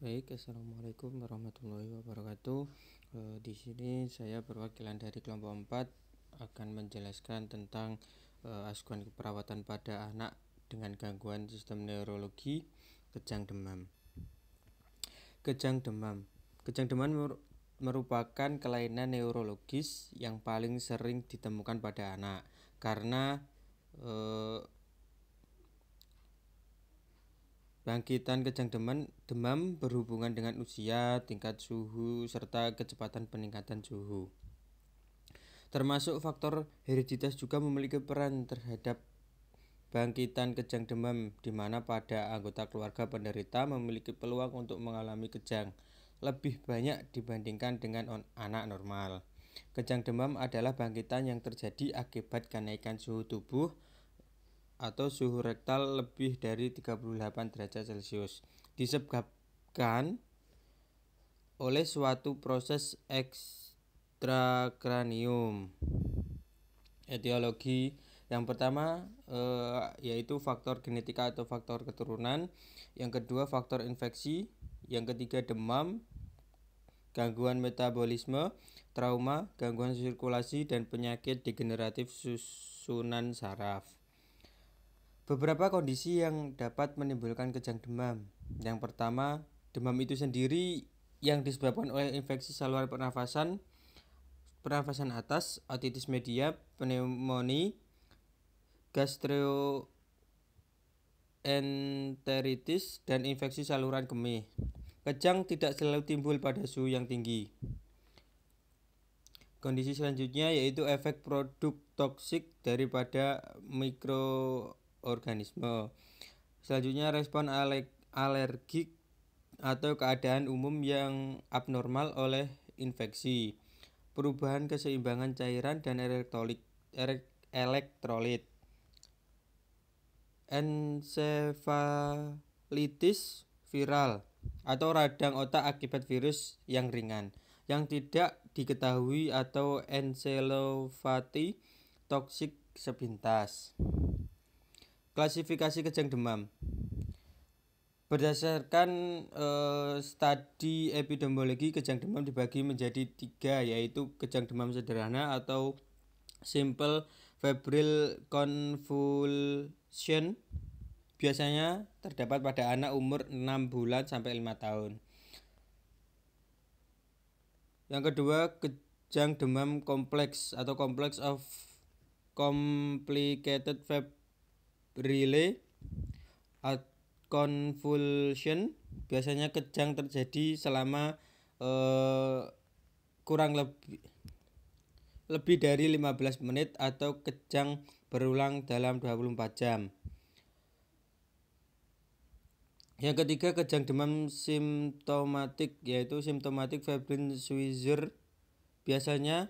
Baik, assalamualaikum warahmatullahi wabarakatuh. E, di sini saya perwakilan dari kelompok 4 akan menjelaskan tentang e, eh, perawatan keperawatan pada anak dengan gangguan sistem neurologi kejang demam. Kejang demam. Kejang demam merupakan kelainan neurologis yang paling sering ditemukan pada anak karena e, Bangkitan kejang demam, demam berhubungan dengan usia, tingkat suhu, serta kecepatan peningkatan suhu. Termasuk faktor hereditas juga memiliki peran terhadap bangkitan kejang demam, di mana pada anggota keluarga penderita memiliki peluang untuk mengalami kejang lebih banyak dibandingkan dengan anak normal. Kejang demam adalah bangkitan yang terjadi akibat kenaikan suhu tubuh, atau suhu rektal lebih dari 38 derajat Celcius disebabkan oleh suatu proses ekstrakranium. Etiologi yang pertama e, yaitu faktor genetika atau faktor keturunan, yang kedua faktor infeksi, yang ketiga demam, gangguan metabolisme, trauma, gangguan sirkulasi dan penyakit degeneratif susunan saraf. Beberapa kondisi yang dapat menimbulkan kejang demam. Yang pertama, demam itu sendiri yang disebabkan oleh infeksi saluran pernafasan, pernafasan atas, otitis media, pneumonia, gastroenteritis, dan infeksi saluran kemih. Kejang tidak selalu timbul pada suhu yang tinggi. Kondisi selanjutnya yaitu efek produk toksik daripada mikro organisme. Selanjutnya respon alergik atau keadaan umum yang abnormal oleh infeksi. Perubahan keseimbangan cairan dan elektrolit. elektrolit. viral atau radang otak akibat virus yang ringan yang tidak diketahui atau encephalopathy toksik sepintas klasifikasi kejang demam berdasarkan uh, studi epidemiologi kejang demam dibagi menjadi tiga yaitu kejang demam sederhana atau simple febrile convulsion biasanya terdapat pada anak umur 6 bulan sampai 5 tahun. Yang kedua, kejang demam kompleks atau kompleks of complicated febrile relay, at convulsion biasanya kejang terjadi selama uh, kurang lebih lebih dari 15 menit atau kejang berulang dalam 24 jam. Yang ketiga kejang demam simptomatik yaitu simptomatik febrin Schweizer biasanya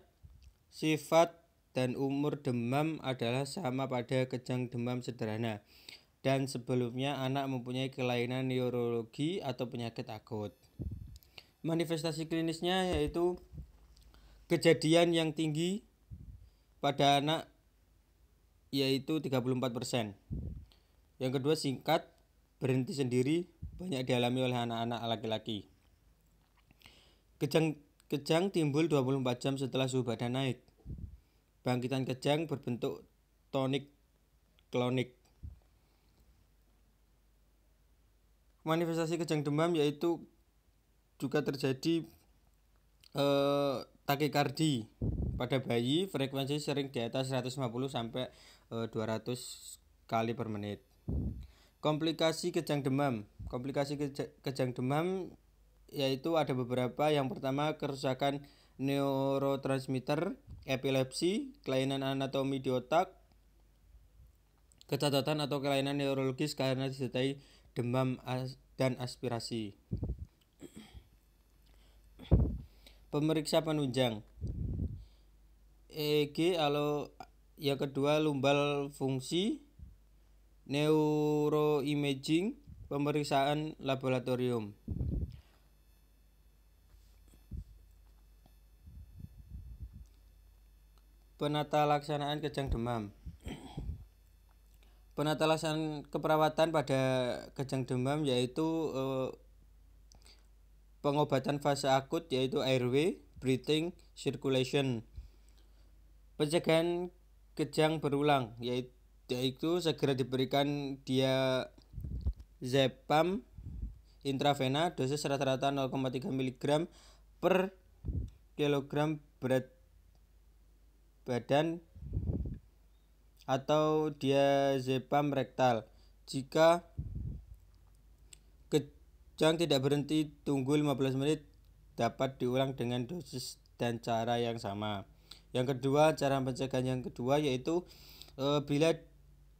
sifat dan umur demam adalah sama pada kejang demam sederhana dan sebelumnya anak mempunyai kelainan neurologi atau penyakit akut. Manifestasi klinisnya yaitu kejadian yang tinggi pada anak yaitu 34%. Yang kedua singkat, berhenti sendiri, banyak dialami oleh anak-anak laki-laki. Kejang kejang timbul 24 jam setelah suhu badan naik. Bangkitan kejang berbentuk tonik klonik. Manifestasi kejang demam yaitu juga terjadi eh, takikardi pada bayi frekuensi sering di atas 150 sampai eh, 200 kali per menit. Komplikasi kejang demam. Komplikasi kejang demam yaitu ada beberapa. Yang pertama kerusakan neurotransmitter, epilepsi, kelainan anatomi di otak, kecacatan atau kelainan neurologis karena disertai demam dan aspirasi. Pemeriksa penunjang EEG atau yang kedua lumbal fungsi neuroimaging pemeriksaan laboratorium Penata laksanaan kejang demam. Penata laksanaan keperawatan pada kejang demam yaitu eh, pengobatan fase akut yaitu airway, breathing, circulation. Pencegahan kejang berulang yaitu, yaitu segera diberikan dia zepam intravena dosis rata-rata 0,3 mg per kilogram berat badan atau diazepam rektal. Jika kejang tidak berhenti tunggu 15 menit dapat diulang dengan dosis dan cara yang sama. Yang kedua, cara pencegahan yang kedua yaitu e, bila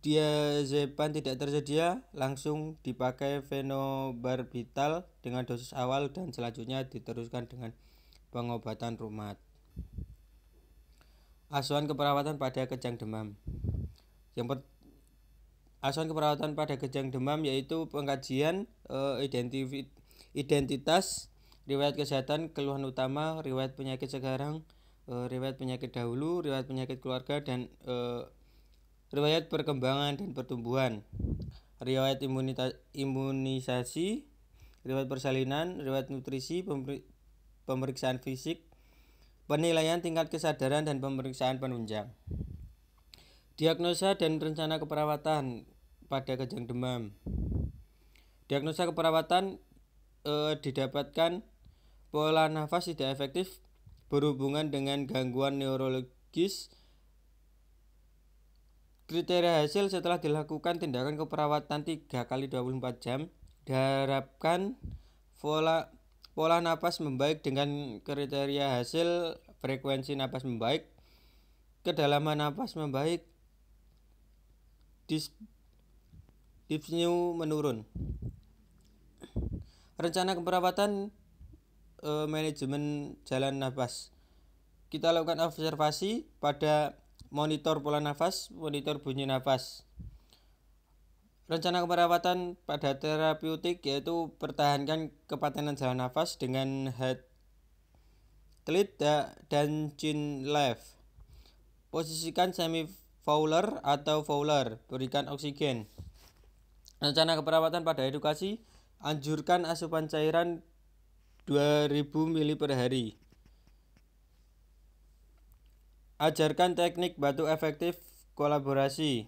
diazepam tidak tersedia, langsung dipakai fenobarbital dengan dosis awal dan selanjutnya diteruskan dengan pengobatan rumat. Asuhan keperawatan pada kejang demam. Yang per, asuhan keperawatan pada kejang demam yaitu pengkajian e, eh, identif identitas riwayat kesehatan, keluhan utama, riwayat penyakit sekarang, e, riwayat penyakit dahulu, riwayat penyakit keluarga dan e, riwayat perkembangan dan pertumbuhan. Riwayat imunita, imunisasi, riwayat persalinan, riwayat nutrisi, pemeriksaan fisik, penilaian tingkat kesadaran dan pemeriksaan penunjang diagnosa dan rencana keperawatan pada kejang demam diagnosa keperawatan e, didapatkan pola nafas tidak efektif berhubungan dengan gangguan neurologis kriteria hasil setelah dilakukan tindakan keperawatan 3 kali 24 jam diharapkan pola pola napas membaik dengan kriteria hasil frekuensi napas membaik, kedalaman napas membaik, dipsnew menurun. Rencana keperawatan e, manajemen jalan nafas. Kita lakukan observasi pada monitor pola nafas, monitor bunyi nafas. Rencana keperawatan pada terapeutik yaitu pertahankan kepatenan jalan nafas dengan head telit dan chin left. Posisikan semi Fowler atau Fowler, berikan oksigen. Rencana keperawatan pada edukasi, anjurkan asupan cairan 2000 ml per hari. Ajarkan teknik batu efektif kolaborasi.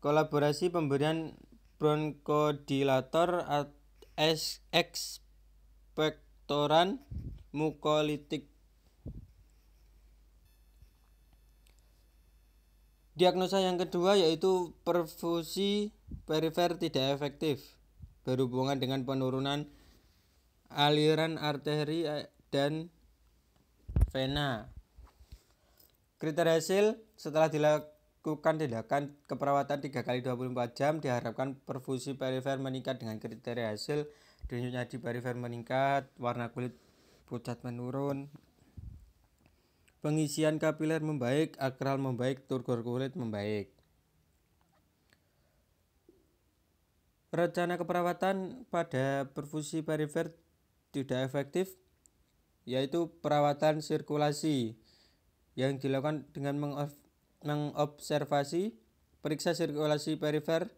Kolaborasi pemberian bronkodilator ekspektoran mukolitik. Diagnosa yang kedua yaitu perfusi perifer tidak efektif berhubungan dengan penurunan aliran arteri eh, dan vena. Kriteria hasil setelah dilakukan melakukan tindakan keperawatan 3 kali 24 jam diharapkan perfusi perifer meningkat dengan kriteria hasil denyut nadi perifer meningkat, warna kulit pucat menurun. Pengisian kapiler membaik, akral membaik, turgor kulit membaik. Rencana keperawatan pada perfusi perifer tidak efektif yaitu perawatan sirkulasi yang dilakukan dengan mengobservasi mengobservasi, periksa sirkulasi perifer,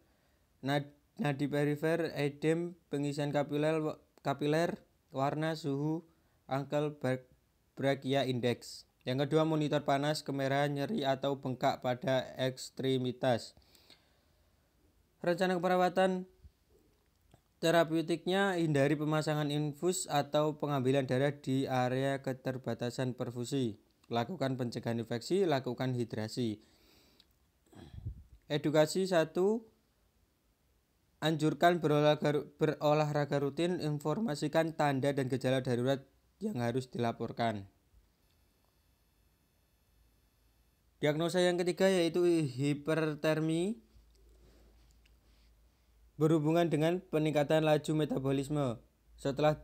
nadi perifer, edem, pengisian kapiler, kapiler, warna, suhu, angkel, brachia index Yang kedua, monitor panas, kemerahan, nyeri, atau bengkak pada ekstremitas. Rencana keperawatan terapeutiknya hindari pemasangan infus atau pengambilan darah di area keterbatasan perfusi lakukan pencegahan infeksi, lakukan hidrasi. Edukasi satu, anjurkan berolahraga, berolahraga rutin, informasikan tanda dan gejala darurat yang harus dilaporkan. Diagnosa yang ketiga yaitu hipertermi berhubungan dengan peningkatan laju metabolisme. Setelah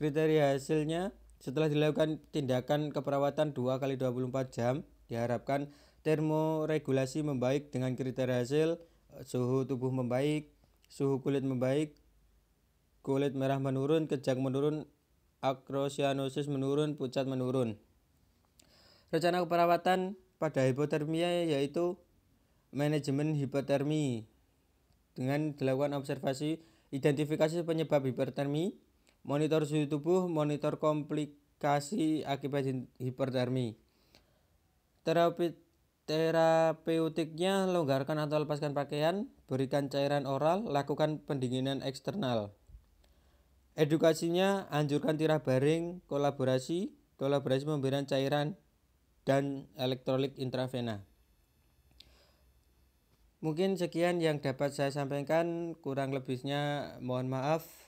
kriteria hasilnya setelah dilakukan tindakan keperawatan 2 kali 24 jam, diharapkan termoregulasi membaik dengan kriteria hasil eh, suhu tubuh membaik, suhu kulit membaik, kulit merah menurun, kejang menurun, akrosianosis menurun, pucat menurun. Rencana keperawatan pada hipotermia yaitu manajemen hipotermi dengan dilakukan observasi identifikasi penyebab hipertermi monitor suhu tubuh, monitor komplikasi akibat hipertermi. Terapi terapeutiknya longgarkan atau lepaskan pakaian, berikan cairan oral, lakukan pendinginan eksternal. Edukasinya anjurkan tirah baring, kolaborasi, kolaborasi pemberian cairan dan elektrolit intravena. Mungkin sekian yang dapat saya sampaikan, kurang lebihnya mohon maaf.